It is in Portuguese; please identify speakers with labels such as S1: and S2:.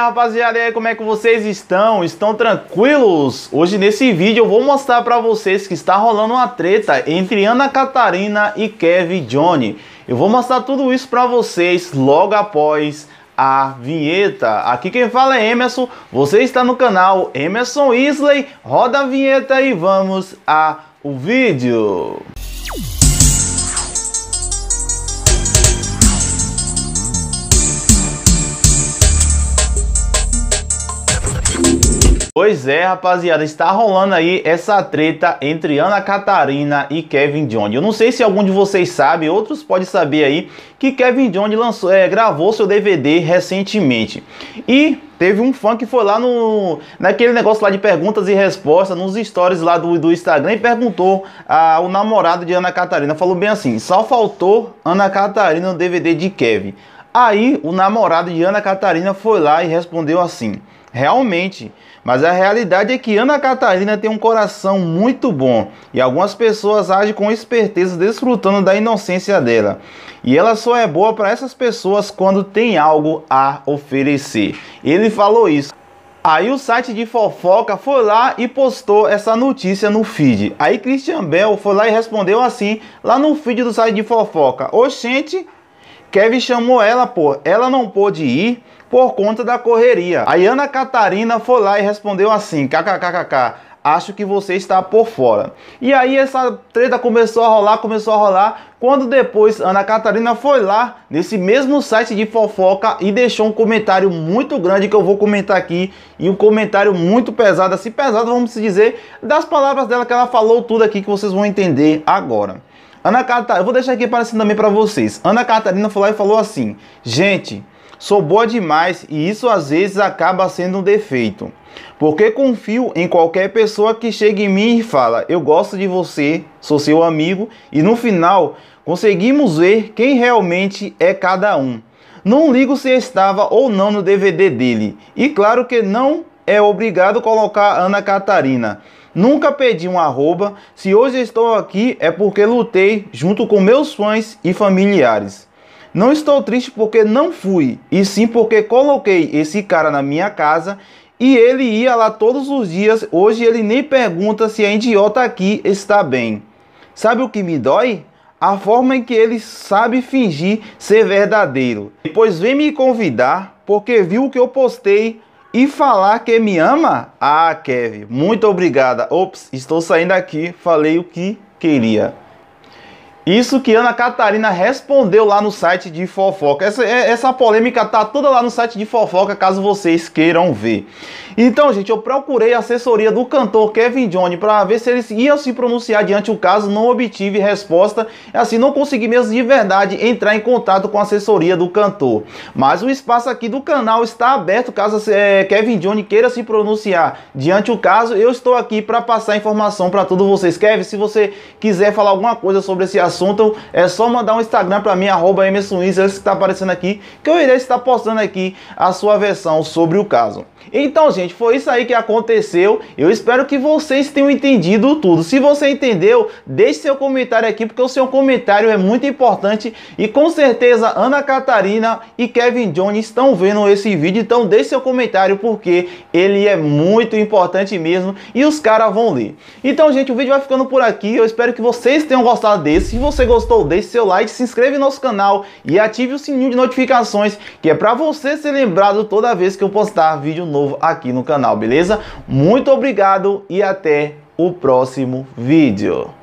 S1: rapaziada, e aí como é que vocês estão? Estão tranquilos? Hoje nesse vídeo eu vou mostrar para vocês que está rolando uma treta entre Ana Catarina e Kevin Johnny. Eu vou mostrar tudo isso para vocês logo após a vinheta. Aqui quem fala é Emerson, você está no canal Emerson Isley, roda a vinheta e vamos ao vídeo. Música Pois é, rapaziada, está rolando aí essa treta entre Ana Catarina e Kevin John. Eu não sei se algum de vocês sabe, outros podem saber aí, que Kevin John lançou, é, gravou seu DVD recentemente. E teve um fã que foi lá no naquele negócio lá de perguntas e respostas, nos stories lá do, do Instagram, e perguntou ao namorado de Ana Catarina. Falou bem assim, só faltou Ana Catarina no DVD de Kevin. Aí o namorado de Ana Catarina foi lá e respondeu assim realmente. Mas a realidade é que Ana Catarina tem um coração muito bom e algumas pessoas agem com esperteza, desfrutando da inocência dela. E ela só é boa para essas pessoas quando tem algo a oferecer. Ele falou isso. Aí o site de fofoca foi lá e postou essa notícia no feed. Aí Christian Bell foi lá e respondeu assim, lá no feed do site de fofoca: Oxente, Kevin chamou ela, pô. Ela não pôde ir por conta da correria. Aí Ana Catarina foi lá e respondeu assim: kkkk. Acho que você está por fora. E aí essa treta começou a rolar, começou a rolar. Quando depois Ana Catarina foi lá nesse mesmo site de fofoca e deixou um comentário muito grande que eu vou comentar aqui e um comentário muito pesado, assim pesado, vamos dizer, das palavras dela que ela falou tudo aqui que vocês vão entender agora. Ana Catarina, eu vou deixar aqui aparecendo também para vocês. Ana Catarina foi lá e falou assim: Gente, sou boa demais e isso às vezes acaba sendo um defeito. Porque confio em qualquer pessoa que chega em mim e fala: Eu gosto de você, sou seu amigo, e no final conseguimos ver quem realmente é cada um. Não ligo se estava ou não no DVD dele, e claro que não é obrigado a colocar Ana Catarina. Nunca pedi um arroba. Se hoje estou aqui é porque lutei junto com meus fãs e familiares. Não estou triste porque não fui, e sim porque coloquei esse cara na minha casa e ele ia lá todos os dias. Hoje ele nem pergunta se a idiota aqui está bem. Sabe o que me dói? A forma em que ele sabe fingir ser verdadeiro. Depois vem me convidar porque viu o que eu postei e falar que me ama? Ah, Kevin, muito obrigada. Ops, estou saindo aqui, falei o que queria. Isso que Ana Catarina respondeu lá no site de fofoca. Essa, é, essa polêmica tá toda lá no site de fofoca, caso vocês queiram ver. Então, gente, eu procurei a assessoria do cantor Kevin Johnny para ver se ele ia se pronunciar diante o caso, não obtive resposta. É assim, não consegui mesmo de verdade entrar em contato com a assessoria do cantor. Mas o espaço aqui do canal está aberto caso é, Kevin Johnny queira se pronunciar diante o caso. Eu estou aqui para passar informação para todos vocês. Kevin, se você quiser falar alguma coisa sobre esse assunto, assunto, é só mandar um Instagram para mim, arroba esse é que está aparecendo aqui, que eu irei estar postando aqui a sua versão sobre o caso. Então, gente, foi isso aí que aconteceu. Eu espero que vocês tenham entendido tudo. Se você entendeu, deixe seu comentário aqui, porque o seu comentário é muito importante. E com certeza, Ana Catarina e Kevin Jones estão vendo esse vídeo. Então, deixe seu comentário, porque ele é muito importante mesmo. E os caras vão ler. Então, gente, o vídeo vai ficando por aqui. Eu espero que vocês tenham gostado desse você gostou, deixe seu like, se inscreve no nosso canal e ative o sininho de notificações, que é para você ser lembrado toda vez que eu postar vídeo novo aqui no canal, beleza? Muito obrigado e até o próximo vídeo.